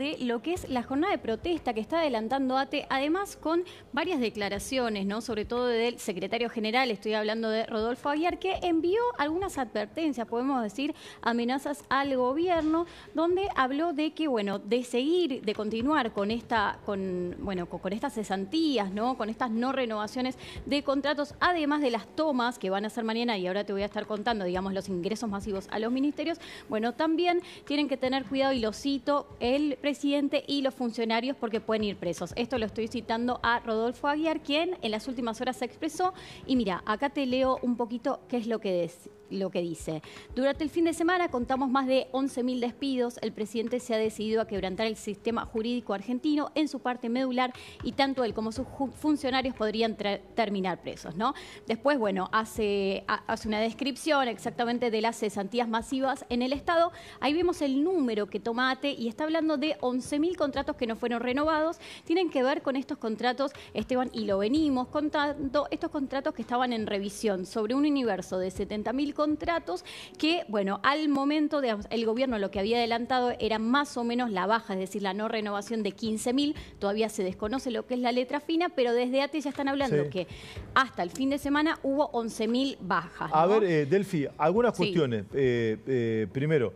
de lo que es la jornada de protesta que está adelantando ATE, además con varias declaraciones, ¿no? Sobre todo del secretario general, estoy hablando de Rodolfo Aguiar, que envió algunas advertencias, podemos decir, amenazas al gobierno, donde habló de que, bueno, de seguir, de continuar con esta, con, bueno, con, estas cesantías, ¿no? Con estas no renovaciones de contratos, además de las tomas que van a hacer mañana, y ahora te voy a estar contando, digamos, los ingresos masivos a los ministerios, bueno, también tienen que tener cuidado, y lo cito, el presidente presidente y los funcionarios porque pueden ir presos. Esto lo estoy citando a Rodolfo Aguiar, quien en las últimas horas se expresó. Y mira, acá te leo un poquito qué es lo que, lo que dice. Durante el fin de semana contamos más de 11.000 despidos. El presidente se ha decidido a quebrantar el sistema jurídico argentino en su parte medular y tanto él como sus funcionarios podrían terminar presos, ¿no? Después, bueno, hace, hace una descripción exactamente de las cesantías masivas en el Estado. Ahí vemos el número que tomate y está hablando de 11.000 contratos que no fueron renovados. Tienen que ver con estos contratos, Esteban, y lo venimos contando, estos contratos que estaban en revisión sobre un universo de 70.000 contratos contratos que, bueno, al momento de, el gobierno lo que había adelantado era más o menos la baja, es decir, la no renovación de 15.000, todavía se desconoce lo que es la letra fina, pero desde ATE ya están hablando que hasta el fin de semana hubo 11.000 bajas. A ver, eh, Delfi, algunas cuestiones. Eh, eh, primero,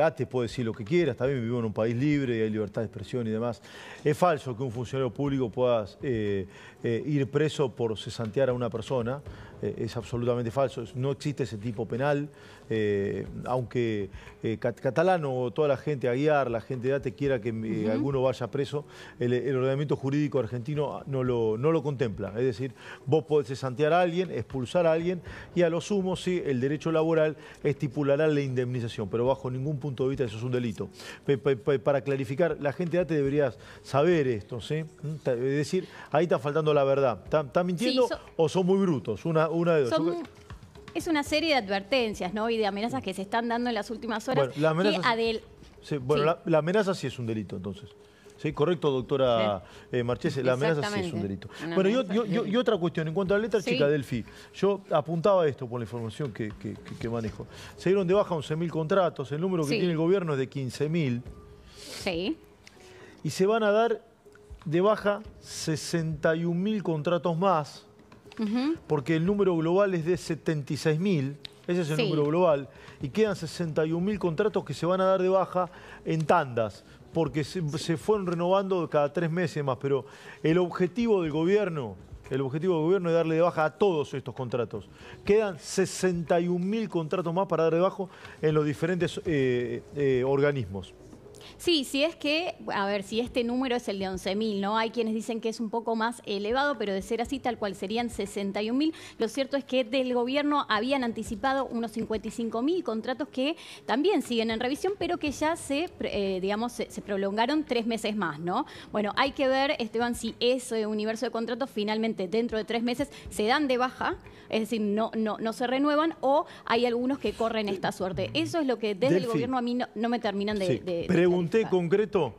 ATE puede decir lo que quiera, también vivimos en un país libre y hay libertad de expresión y demás. Es falso que un funcionario público pueda ir preso por cesantear a una persona, es absolutamente falso, no existe ese tipo penal, eh, aunque eh, Catalano o toda la gente, a guiar, la gente de ATE quiera que eh, alguno vaya preso, el, ordenamiento jurídico argentino no lo, no lo contempla. Es decir, vos podés santear a alguien, expulsar a alguien y a lo sumo, sí, el derecho laboral estipulará la indemnización, pero bajo ningún punto de vista eso es un delito. para clarificar, la gente de ATE debería saber esto, ¿sí? ¿Mm? Es decir, ahí está faltando la verdad. ¿Están mintiendo o son muy brutos? Una, una de dos es una serie de advertencias ¿no? y de amenazas que se están dando en las últimas horas. Bueno, la amenaza, Adel... sí, es un delito entonces. Sí, correcto, doctora eh, Marchese. La amenaza sí es un delito. bueno, y otra cuestión. En cuanto a la letra chica, Delfi, yo apuntaba esto por la información que, que, manejo. Se dieron de baja 11.000 contratos. El número que tiene el gobierno es de 15.000. Sí. Y se van a dar de baja 61.000 contratos más porque el número global es de 76.000, ese es el número global, y quedan 61.000 contratos que se van a dar de baja en tandas, porque se, fueron renovando cada tres meses más, pero el objetivo del gobierno el objetivo del gobierno es darle de baja a todos estos contratos. Quedan 61.000 contratos más para dar de baja en los diferentes eh, eh, organismos. Sí, si es que, a ver, si este número es el de 11.000, ¿no? Hay quienes dicen que es un poco más elevado, pero de ser así, tal cual serían 61.000. Lo cierto es que del gobierno habían anticipado unos 55.000 contratos que también siguen en revisión, pero que ya se, eh, digamos, se, prolongaron tres meses más, ¿no? Bueno, hay que ver, Esteban, si ese universo de contratos finalmente dentro de tres meses se dan de baja, es decir, no, no, no se renuevan o hay algunos que corren esta suerte. Eso es lo que desde el gobierno a mí no, me terminan de, sí pregunté concreto,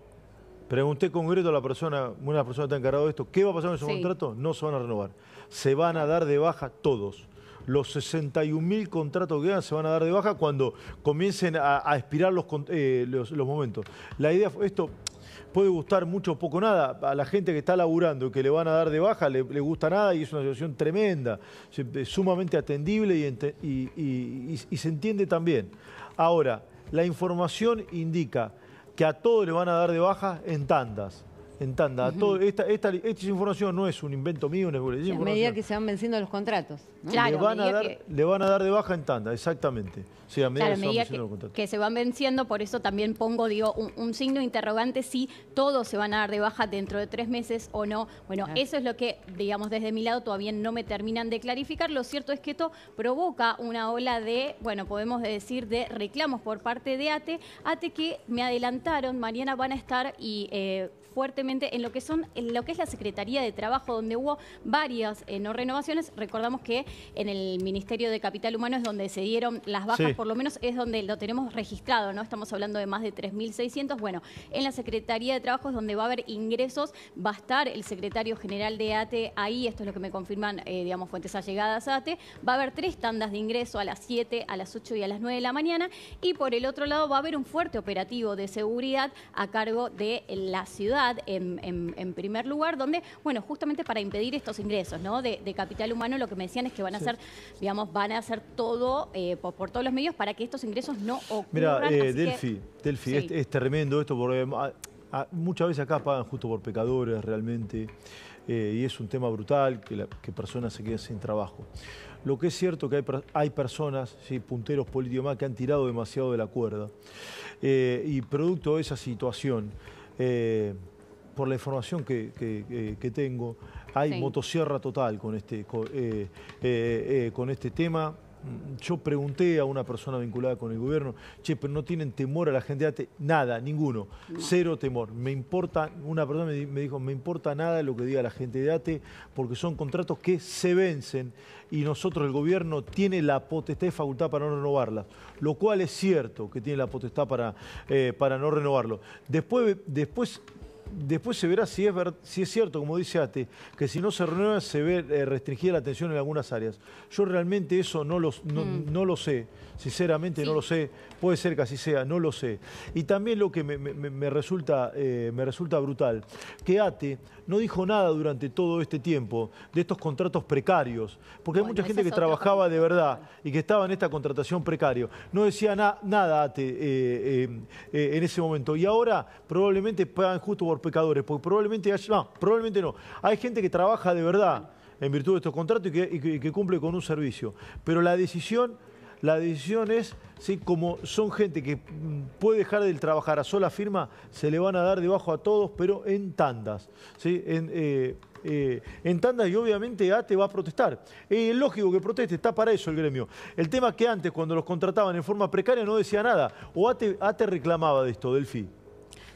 concreto a la persona, una persona que está encargada de esto, ¿qué va a pasar con esos contratos? No se van a renovar. Se van a dar de baja todos. Los 61.000 contratos que quedan se van a dar de baja cuando comiencen a, expirar eh, los, los, momentos. La idea esto, puede gustar mucho o poco nada. A la gente que está laburando y que le van a dar de baja le, gusta nada y es una situación tremenda, eh, sumamente atendible y, se entiende también. Ahora, la información indica que a todos le van a dar de baja en tandas en tanda. esta, esta, información no es un invento mío, no es A medida que se van venciendo los contratos. le, van a dar, le van a dar de baja en tanda, exactamente. Sí, a medida, que, se van que, se van venciendo, por eso también pongo digo, un, signo interrogante si todos se van a dar de baja dentro de tres meses o no. Bueno, eso es lo que, digamos, desde mi lado todavía no me terminan de clarificar. Lo cierto es que esto provoca una ola de, bueno, podemos decir, de reclamos por parte de ATE. ATE que me adelantaron, Mariana van a estar y... Eh, fuertemente en lo que son en lo que es la Secretaría de Trabajo, donde hubo varias eh, no renovaciones. Recordamos que en el Ministerio de Capital Humano es donde se dieron las bajas, por lo menos es donde lo tenemos registrado, ¿no? Estamos hablando de más de 3.600. Bueno, en la Secretaría de Trabajo es donde va a haber ingresos, va a estar el secretario general de ATE ahí, esto es lo que me confirman, eh, digamos, fuentes allegadas a ATE. Va a haber tres tandas de ingreso a las 7, a las 8 y a las 9 de la mañana. Y por el otro lado va a haber un fuerte operativo de seguridad a cargo de la ciudad en, primer lugar, donde, bueno, justamente para impedir estos ingresos, ¿no? De, capital humano, lo que me decían es que van a hacer, digamos, van a hacer todo eh, por, todos los medios para que estos ingresos no ocurran. Mira, eh, Delphi, es, tremendo esto, porque ah, ah, muchas veces acá pagan justo por pecadores realmente. Eh, y es un tema brutal que, personas se queden sin trabajo. Lo que es cierto que hay, hay personas, punteros políticos más, que han tirado demasiado de la cuerda y producto de esa situación eh, por la información que, tengo, hay motosierra total con este, eh, eh, con este tema. Yo pregunté a una persona vinculada con el gobierno, che, pero no tienen temor a la gente de ATE, nada, ninguno, cero temor. Me importa, una persona me dijo, me importa nada lo que diga la gente de ATE, porque son contratos que se vencen y nosotros, el gobierno, tiene la potestad y facultad para no renovarlas, lo cual es cierto que tiene la potestad para, eh, para no renovarlo. Después, después después se verá si es, si es cierto, como dice Ate, que si no se renueva se ve eh, restringida la atención en algunas áreas. Yo realmente eso no, los, no, mm. lo sé, sinceramente no lo sé, puede ser que así sea, no lo sé. Y también lo que me, resulta, eh, me resulta brutal, que Ate no dijo nada durante todo este tiempo de estos contratos precarios, porque hay mucha gente que trabajaba de verdad y que estaba en esta contratación precario No decía nada Ate eh, en ese momento y ahora probablemente pagan justo por pecadores, porque probablemente, no, probablemente no. Hay gente que trabaja de verdad en virtud de estos contratos y que, cumple con un servicio. Pero la decisión, la decisión es, ¿sí? como son gente que mm, puede dejar de trabajar a sola firma, se le van a dar debajo a todos, pero en tandas. ¿sí? En, eh, eh, tandas y obviamente ATE va a protestar. Es lógico que proteste, está para eso el gremio. El tema que antes, cuando los contrataban en forma precaria, no decía nada. O ATE, reclamaba de esto, Delfi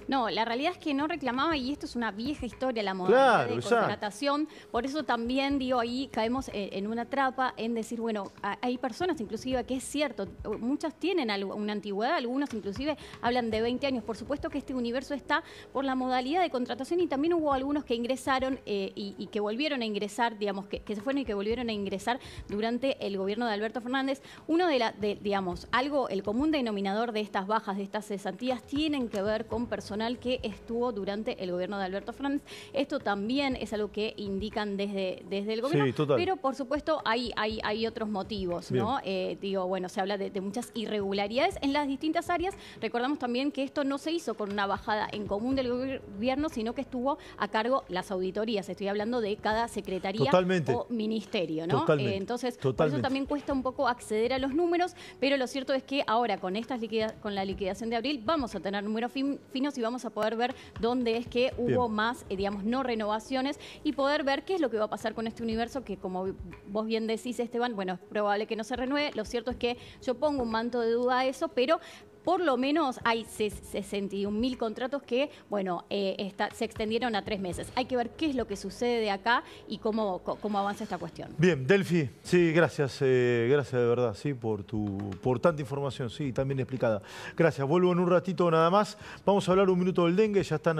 no, la realidad es que no reclamaba y esto es una vieja historia, la modalidad de contratación. Por eso también, digo, ahí caemos eh, en una trapa en decir, bueno, hay personas inclusive que es cierto, muchas tienen una antigüedad, algunos inclusive hablan de 20 años. Por supuesto que este universo está por la modalidad de contratación y también hubo algunos que ingresaron eh, y, que volvieron a ingresar, digamos, que, se fueron y que volvieron a ingresar durante el gobierno de Alberto Fernández. Uno de, la, digamos, algo, el común denominador de estas bajas, de estas cesantías, tienen que ver con personas que estuvo durante el gobierno de Alberto Fernández. Esto también es algo que indican desde, desde el gobierno, pero por supuesto hay, hay, hay otros motivos, ¿no? Eh, digo, bueno, se habla de, muchas irregularidades en las distintas áreas. Recordamos también que esto no se hizo con una bajada en común del gobierno, sino que estuvo a cargo las auditorías. Estoy hablando de cada secretaría o ministerio, ¿no? Eh, entonces, por eso también cuesta un poco acceder a los números, pero lo cierto es que ahora con estas con la liquidación de abril vamos a tener números finos y vamos a poder ver dónde es que hubo más, eh, digamos, no renovaciones y poder ver qué es lo que va a pasar con este universo que, como vos bien decís, Esteban, bueno, es probable que no se renueve. Lo cierto es que yo pongo un manto de duda a eso, pero por lo menos hay 61 mil contratos que, bueno, eh, se extendieron a tres meses. Hay que ver qué es lo que sucede de acá y cómo, cómo avanza esta cuestión. Bien, Delfi, sí, gracias, eh, gracias de verdad, sí, por tu por tanta información, sí, también explicada. Gracias, vuelvo en un ratito nada más. Vamos a hablar un minuto del dengue, ya están.